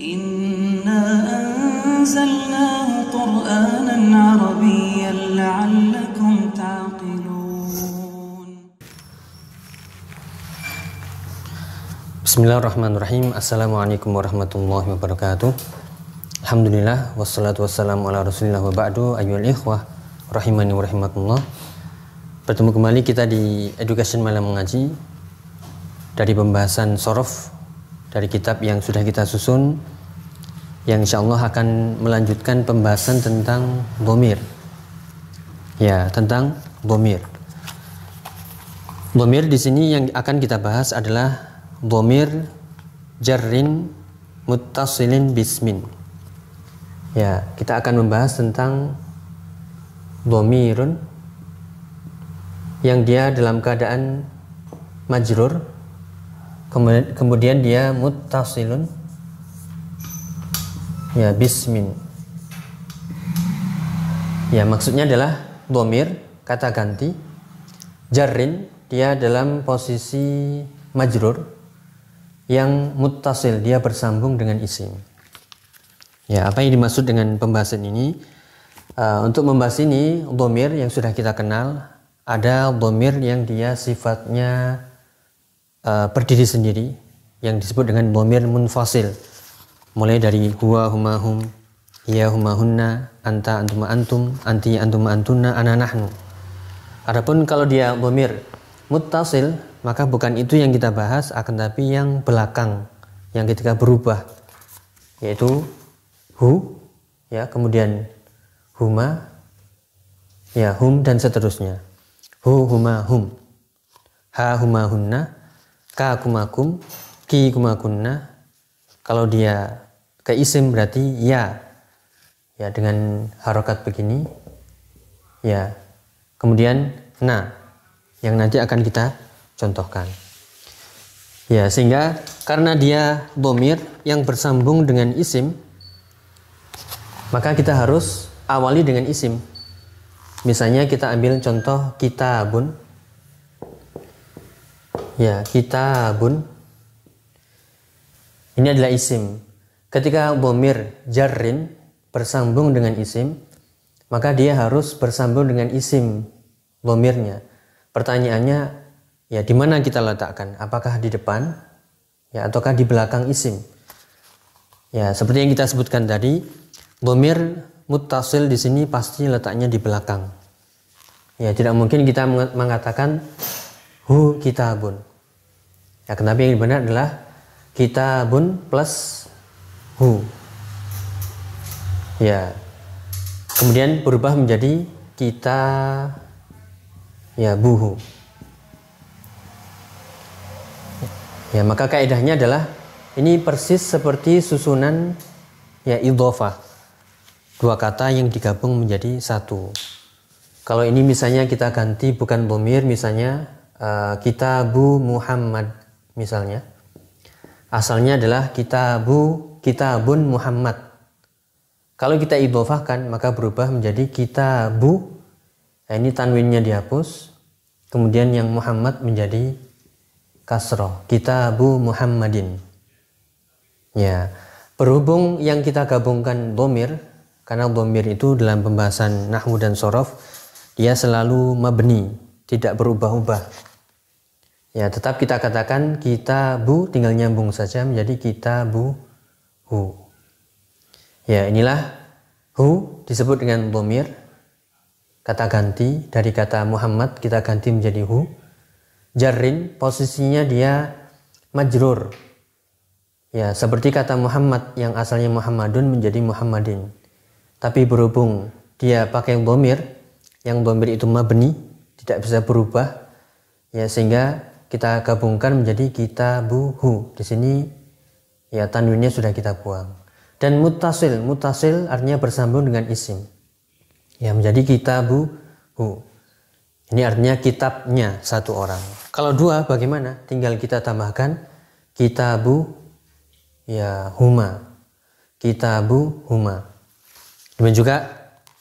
إنا أنزلناه قرآنا عربيا لعلكم تعقلون بسم الله الرحمن الرحيم السلام عليكم ورحمة الله وبركاته الحمد لله wassalatu wassalamu ala rasulillah wa ba'du ayyul ikhwah rahimani wa rahimatullah bertemu kembali kita di education malam mengaji dari pembahasan sorof dari kitab yang sudah kita susun yang insya Allah akan melanjutkan pembahasan tentang bomir. ya tentang bomir. Bomir di sini yang akan kita bahas adalah bomir jarrin mutasilin bismin ya kita akan membahas tentang bomirun yang dia dalam keadaan majrur kemudian, kemudian dia mutasilun ya bismin ya maksudnya adalah domir kata ganti jarin dia dalam posisi majrur yang mutasil dia bersambung dengan isim ya apa yang dimaksud dengan pembahasan ini uh, untuk membahas ini domir yang sudah kita kenal ada domir yang dia sifatnya uh, berdiri sendiri yang disebut dengan bomir munfasil mulai dari huwa huma hum ya huma hunna anta antuma antum anti antuma antuna ana nahnu adapun kalau dia bomir mutasil maka bukan itu yang kita bahas akan tapi yang belakang yang ketika berubah yaitu hu ya kemudian huma ya hum dan seterusnya hu huma hum ha huma hunna kakumakum, ki kumakunna. Kalau dia ke isim berarti ya. Ya dengan harokat begini. Ya. Kemudian na yang nanti akan kita contohkan. Ya, sehingga karena dia bomir yang bersambung dengan isim, maka kita harus awali dengan isim. Misalnya kita ambil contoh kitabun, Ya, kitabun. Ini adalah isim. Ketika bomir jarin bersambung dengan isim, maka dia harus bersambung dengan isim bomirnya. Pertanyaannya, ya di mana kita letakkan? Apakah di depan? Ya, ataukah di belakang isim? Ya, seperti yang kita sebutkan tadi, bomir mutasil di sini pasti letaknya di belakang. Ya, tidak mungkin kita mengatakan hu kitabun. Ya, kenapa yang benar adalah kita kitabun plus hu. Ya. Kemudian berubah menjadi kita ya buhu. Ya, maka kaidahnya adalah ini persis seperti susunan ya idhofah. Dua kata yang digabung menjadi satu. Kalau ini misalnya kita ganti bukan bomir misalnya uh, kita bu Muhammad misalnya. Asalnya adalah kitabu kitabun Muhammad. Kalau kita idofahkan maka berubah menjadi kitabu. Nah, ini tanwinnya dihapus. Kemudian yang Muhammad menjadi kasroh. Kitabu Muhammadin. Ya, berhubung yang kita gabungkan domir, karena domir itu dalam pembahasan nahmu dan sorof, dia selalu mabni, tidak berubah-ubah. Ya, tetap kita katakan kita bu tinggal nyambung saja menjadi kita bu hu. Ya, inilah hu disebut dengan domir kata ganti dari kata Muhammad kita ganti menjadi hu. Jarin posisinya dia majrur. Ya, seperti kata Muhammad yang asalnya Muhammadun menjadi Muhammadin. Tapi berhubung dia pakai domir, yang domir itu mabni, tidak bisa berubah, ya sehingga kita gabungkan menjadi kita buhu Di sini ya tanwinnya sudah kita buang. Dan mutasil, mutasil artinya bersambung dengan isim. Ya menjadi kita buhu Ini artinya kitabnya satu orang. Kalau dua bagaimana? Tinggal kita tambahkan kita bu ya huma. kita bu huma. dan juga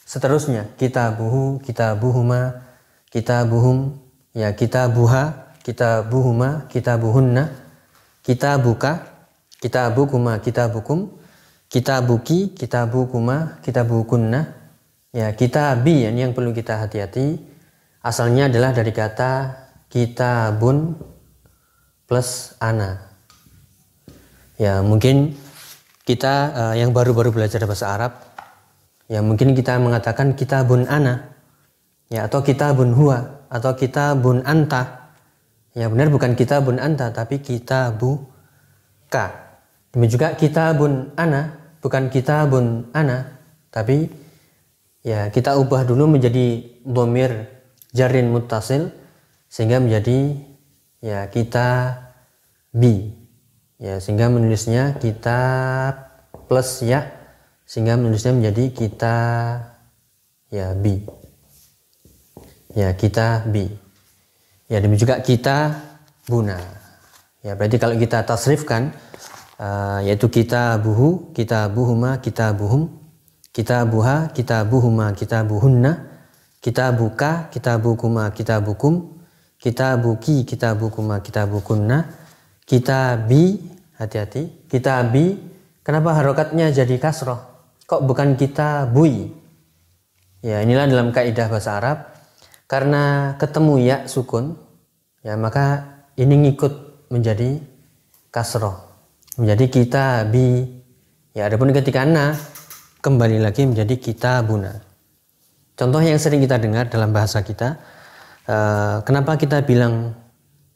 seterusnya kita kita buhu buhuma kita buhum ya kita buha kita buhuma, kita buhunna, kita buka, kita bukuma, kita bukum, kita buki, kita bukuma, kita bukunna. Ya, kita bi ya, yang perlu kita hati-hati. Asalnya adalah dari kata kita bun plus ana. Ya, mungkin kita uh, yang baru-baru belajar bahasa Arab, ya mungkin kita mengatakan kita bun ana, ya atau kita bun huwa, atau kita bun anta, Ya benar bukan kita kitabun anta tapi kitabu ka. Demi juga kitabun ana bukan kita kitabun ana tapi ya kita ubah dulu menjadi domir jarin mutasil sehingga menjadi ya kita bi ya sehingga menulisnya kita plus ya sehingga menulisnya menjadi kita ya bi ya kita bi ya demi juga kita guna ya berarti kalau kita tasrifkan uh, yaitu kita buhu kita buhuma kita buhum kita buha kita buhuma kita buhunna kita buka kita bukuma kita bukum kita buki kita bukuma kita bukunna kita bi hati-hati kita bi kenapa harokatnya jadi kasroh kok bukan kita bui ya inilah dalam kaidah bahasa Arab karena ketemu ya sukun ya maka ini ngikut menjadi kasroh menjadi kita bi ya adapun ketika na kembali lagi menjadi kita buna contoh yang sering kita dengar dalam bahasa kita uh, kenapa kita bilang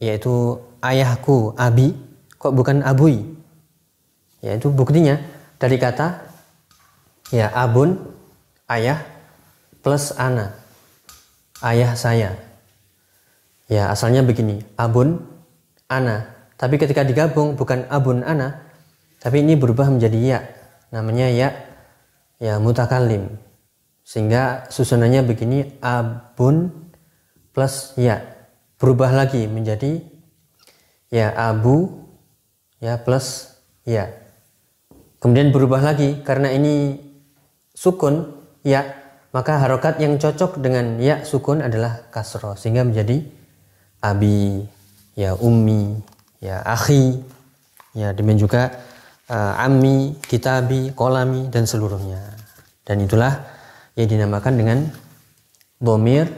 yaitu ayahku abi kok bukan abui ya itu buktinya dari kata ya abun ayah plus anak ayah saya. Ya, asalnya begini, abun ana. Tapi ketika digabung bukan abun ana, tapi ini berubah menjadi ya. Namanya ya ya mutakalim. Sehingga susunannya begini abun plus ya. Berubah lagi menjadi ya abu ya plus ya. Kemudian berubah lagi karena ini sukun ya maka harokat yang cocok dengan ya sukun adalah kasroh sehingga menjadi abi, ya ummi, ya akhi, ya demikian juga uh, eh, ami, kitabi, kolami dan seluruhnya. Dan itulah yang dinamakan dengan bomir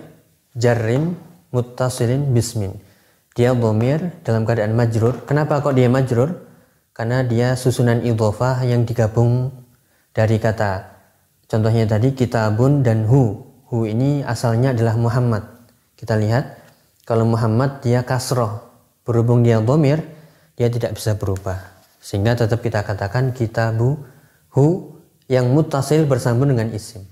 jarin mutasirin bismin. Dia bomir dalam keadaan majrur. Kenapa kok dia majrur? Karena dia susunan idhofah yang digabung dari kata Contohnya tadi kitabun dan hu. Hu ini asalnya adalah Muhammad. Kita lihat kalau Muhammad dia kasroh. Berhubung dia domir, dia tidak bisa berubah. Sehingga tetap kita katakan kitabu hu yang mutasil bersambung dengan isim.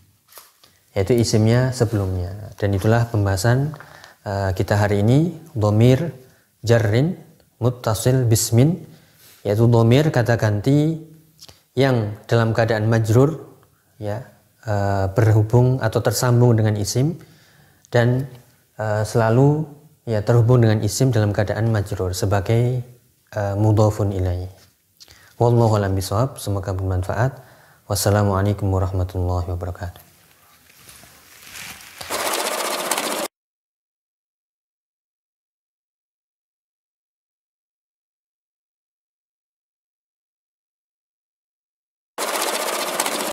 Yaitu isimnya sebelumnya. Dan itulah pembahasan uh, kita hari ini domir jarrin mutasil bismin yaitu domir kata ganti yang dalam keadaan majrur ya eh, berhubung atau tersambung dengan isim dan eh, selalu ya terhubung dengan isim dalam keadaan majrur sebagai eh, uh, ilai. Wallahu a'lam bishawab, semoga bermanfaat. Wassalamualaikum warahmatullahi wabarakatuh.